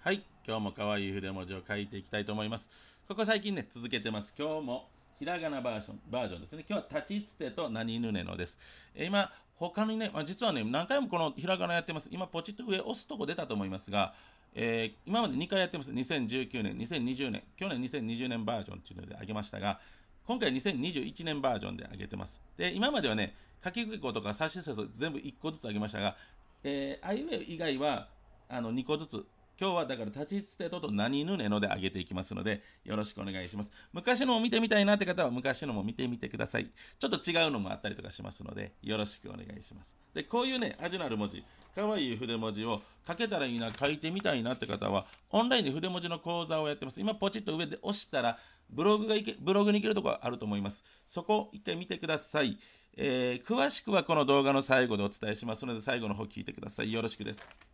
はい、今日も可愛い筆文字を書いていきたいと思います。ここ最近ね、続けてます。今日もひらがなバージョンバージョンですね。今日は立ちつてと何ぬねのです。え今、他にね、まあ、実はね、何回もこのひらがなやってます。今、ポチッと上押すとこ出たと思いますが、えー、今まで2回やってます。2019年、2020年、去年2020年バージョンっていうのであげましたが、今回2021年バージョンで上げてます。で、今まではね、書きくけことか指しせず全部1個ずつ上げましたが、えー、あいうえ以外はあの2個ずつ今日はだから立ちつてとと何ぬねので上げていきますので、よろしくお願いします。昔のも見てみたいなって方は昔のも見てみてください。ちょっと違うのもあったりとかしますので、よろしくお願いします。で、こういうね、味のある文字、かわいい筆文字を書けたらいいな、書いてみたいなって方は、オンラインで筆文字の講座をやってます。今、ポチッと上で押したら、ブログがいけ、ブログに行けるとこあると思います。そこ、一回見てください。えー、詳しくはこの動画の最後でお伝えしますので、最後の方聞いてください。よろしくです。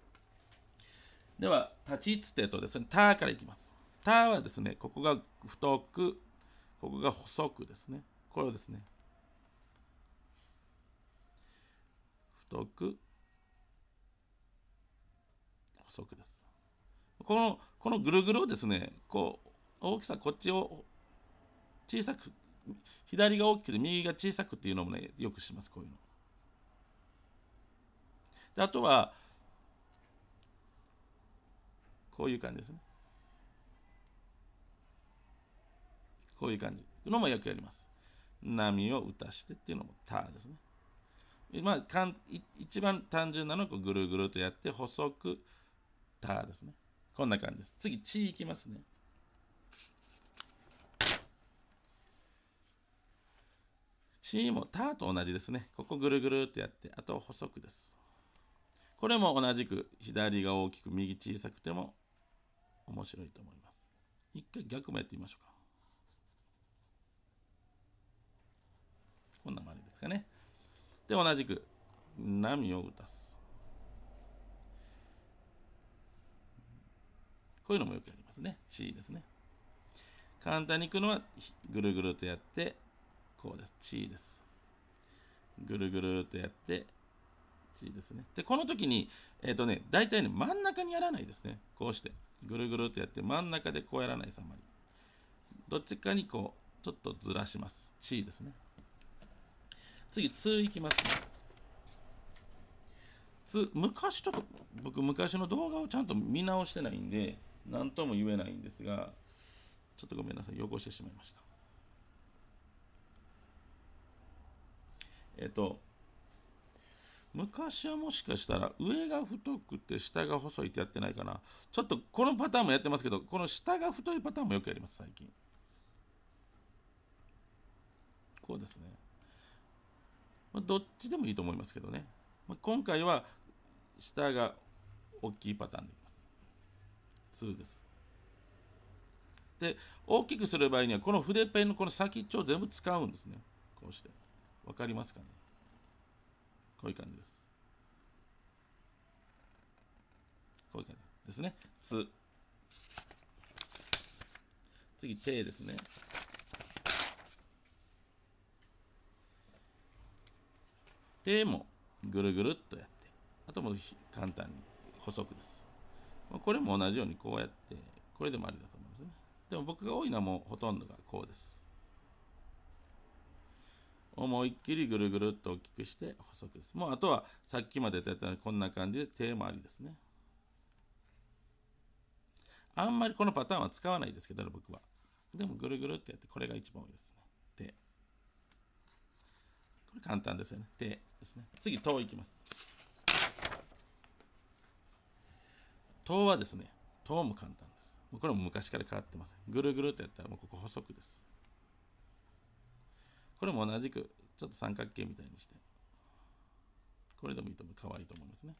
では、立ち位置ってとですね、ーからいきます。ーはですね、ここが太く、ここが細くですね。これをですね、太く、細くです。この、このぐるぐるをですね、こう、大きさ、こっちを小さく、左が大きくて右が小さくっていうのもね、よくします、こういうの。であとは、こういう感じですね。こういう感じのもよくやります。波を打たしてっていうのもタですね。まあ、かん一番単純なのをぐるぐるとやって細くタですね。こんな感じです。次、チいきますね。チもタと同じですね。ここぐるぐるとやって、あと細くです。これも同じく左が大きく右小さくても面白いと思います。一回逆もやってみましょうか。こんなあじですかね。で、同じく、波を打す。こういうのもよくやりますね。C ですね。簡単にいくのは、ぐるぐるとやって、こうです。C です。ぐるぐるとやって、C ですね。で、この時に、えっ、ー、とね、大体ね、真ん中にやらないですね。こうして。ぐるぐるっとやって真ん中でこうやらないさまにどっちかにこうちょっとずらしますーですね次2いきますねつ昔と僕昔の動画をちゃんと見直してないんで何とも言えないんですがちょっとごめんなさい汚してしまいましたえっと昔はもしかしたら上が太くて下が細いってやってないかな。ちょっとこのパターンもやってますけど、この下が太いパターンもよくやります、最近。こうですね。まどっちでもいいと思いますけどね。ま今回は下が大きいパターンでいきます。2です。で、大きくする場合には、この筆ペンのこの先っちょを全部使うんですね。こうして。分かりますかねこういう感じです。こういう感じですね。つ。次、手ですね。手もぐるぐるっとやって、あともう簡単に細くです。これも同じようにこうやって、これでもありだと思うんですね。でも僕が多いのはもうほとんどがこうです。思いっきりぐるぐるっと大きくして細くです。もうあとはさっきまで出たこんな感じで手回りですね。あんまりこのパターンは使わないですけど、ね、僕は。でもぐるぐるってやって、これが一番多いですね。手。これ簡単ですよね。手ですね。次、頭いきます。頭はですね、頭も簡単です。これも昔から変わってません。ぐるぐるってやったらもうここ細くです。これも同じくちょっと三角形みたいにしてこれでもいいと思う可愛いと思いますね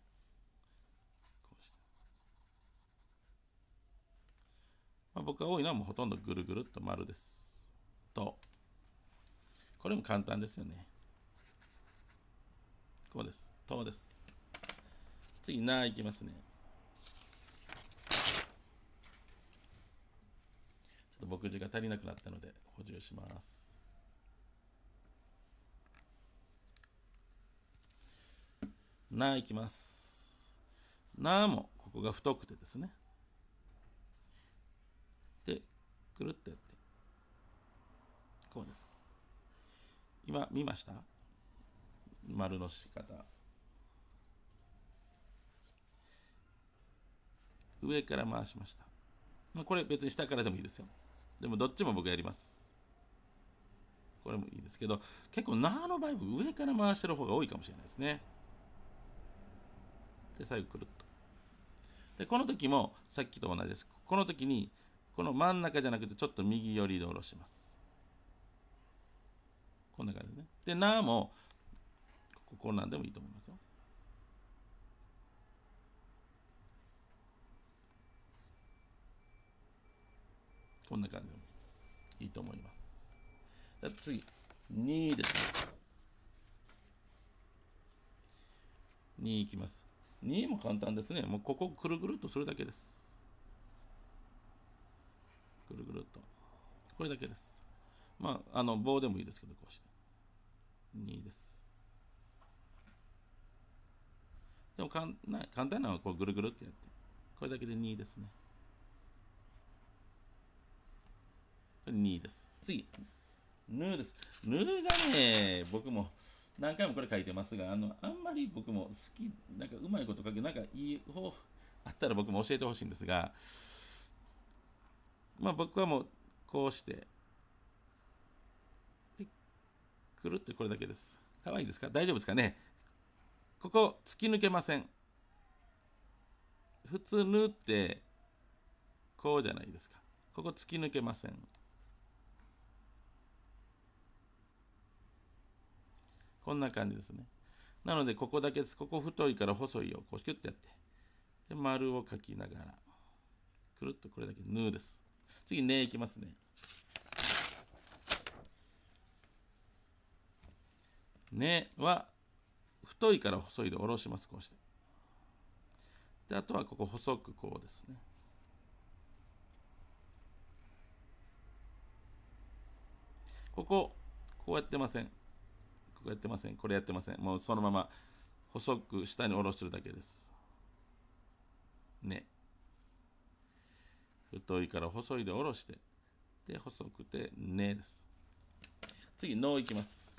まあ、僕が多いのはもうほとんどぐるぐるっと丸ですとこれも簡単ですよねこうですとです次ないきますねちょっと墨汁が足りなくなったので補充しますな、いきます。なも、ここが太くてですね。で、くるっとやって、こうです。今、見ました丸の仕方。上から回しました。まあ、これ別に下からでもいいですよ。でもどっちも僕やります。これもいいですけど、結構、なーの場合、上から回してる方が多いかもしれないですね。で、最後くるっと。で、この時もさっきと同じです。この時に、この真ん中じゃなくて、ちょっと右寄りで下ろします。こんな感じでね。で、なも、こここんなんでもいいと思いますよ。こんな感じでもいいと思います。じゃ次、2ですね。2いきます。2も簡単ですね。もうここくるぐるっとするだけです。くるぐるっと。これだけです。まあ、あの棒でもいいですけど、こうして。2です。でもかんな簡単なのはこうぐるぐるってやって。これだけで2ですね。これ2です。次、ヌーです。ヌーがね、僕も。何回もこれ書いてますが、あの、あんまり僕も好き、なんかうまいこと書く、なんかいい方あったら僕も教えてほしいんですが、まあ僕はもうこうして、で、くるってこれだけです。かわいいですか大丈夫ですかねここ突き抜けません。普通縫ってこうじゃないですか。ここ突き抜けません。こんな感じですね。なので、ここだけです。ここ太いから細いよ。こうキュッとやって。で、丸を書きながら。くるっとこれだけ縫うです。次、根いきますね。根は、太いから細いで下ろします。こうして。で、あとはここ細くこうですね。ここ、こうやってません。こやってませんこれやってませんもうそのまま細く下に下ろしてるだけですね太いから細いで下ろしてで細くてねです次脳いきます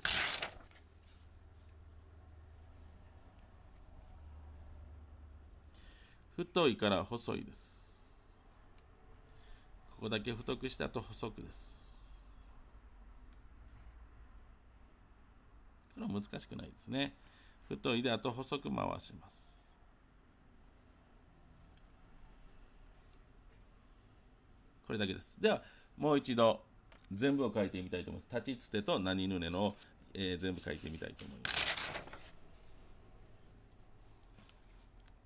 太いから細いですここだけ太くしてあと細くですこれは難しくないですね。太いであと細く回します。これだけです。では、もう一度全部を書いてみたいと思います。立ちつてと何ぬねのを、えー、全部書いてみたいと思います。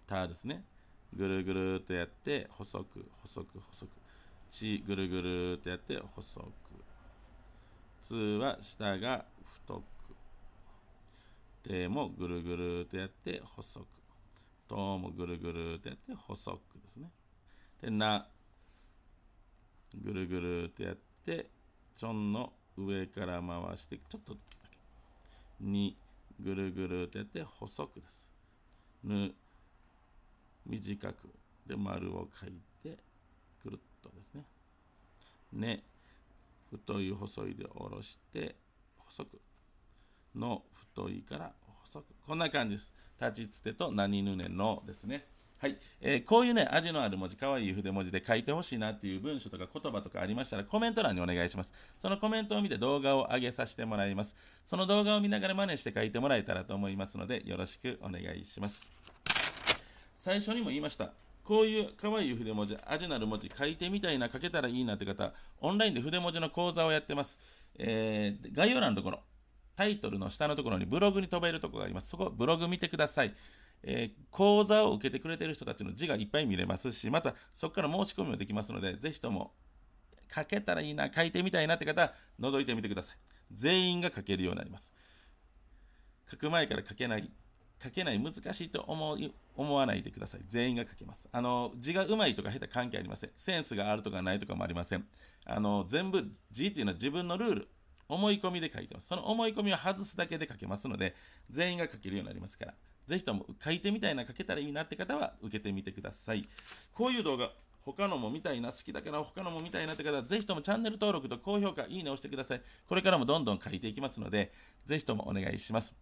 たですね。ぐるぐるっとやって、細く、細く、細く。ち、ぐるぐるっとやって、細く。つは下が太く。手もぐるぐるとやって細くともぐるぐるとやって細くですねでなぐるぐるとやってちょんの上から回してちょっとだけにぐるぐるとやって細くですぬ短くで丸を書いてくるっとですねね太い細いで下ろして細くの太いから細くこんな感じです立ちつてと何ぬねのですねはい、えー、こういうね、味のある文字、かわいい筆文字で書いてほしいなっていう文章とか言葉とかありましたら、コメント欄にお願いします。そのコメントを見て動画を上げさせてもらいます。その動画を見ながら真似して書いてもらえたらと思いますので、よろしくお願いします。最初にも言いました。こういうかわいい筆文字、味のある文字、書いてみたいな、書けたらいいなって方、オンラインで筆文字の講座をやってます。えー、概要欄のところ、タイトルの下のところにブログに飛べるところがあります。そこ、ブログ見てください。えー、講座を受けてくれてる人たちの字がいっぱい見れますし、またそこから申し込みもできますので、ぜひとも書けたらいいな、書いてみたいなって方、覗いてみてください。全員が書けるようになります。書く前から書けない、書けない難しいと思い思わないでください。全員が書けます。あの字がうまいとか下手関係ありません。センスがあるとかないとかもありません。あの全部字っていうのは自分のルール。思い込みで書いてます。その思い込みを外すだけで書けますので、全員が書けるようになりますから、ぜひとも書いてみたいな書けたらいいなって方は受けてみてください。こういう動画、他のも見たいな、好きだから他のも見たいなって方は、ぜひともチャンネル登録と高評価、いいねをしてください。これからもどんどん書いていきますので、ぜひともお願いします。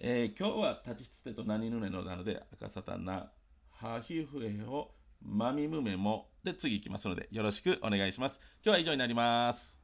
えー、今日は立ちつてと何ぬねのなので、赤さたな、はひふえを、まみむめも、で次いきますので、よろしくお願いします。今日は以上になります。